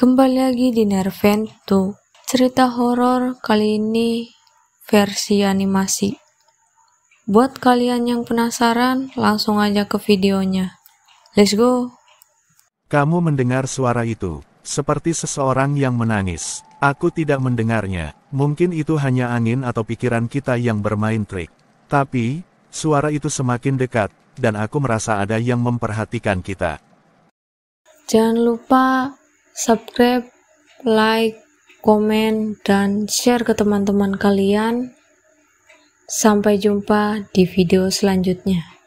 Kembali lagi di tuh cerita horor kali ini versi animasi. Buat kalian yang penasaran, langsung aja ke videonya. Let's go! Kamu mendengar suara itu, seperti seseorang yang menangis. Aku tidak mendengarnya, mungkin itu hanya angin atau pikiran kita yang bermain trik. Tapi, suara itu semakin dekat, dan aku merasa ada yang memperhatikan kita. Jangan lupa subscribe, like, komen, dan share ke teman-teman kalian. Sampai jumpa di video selanjutnya.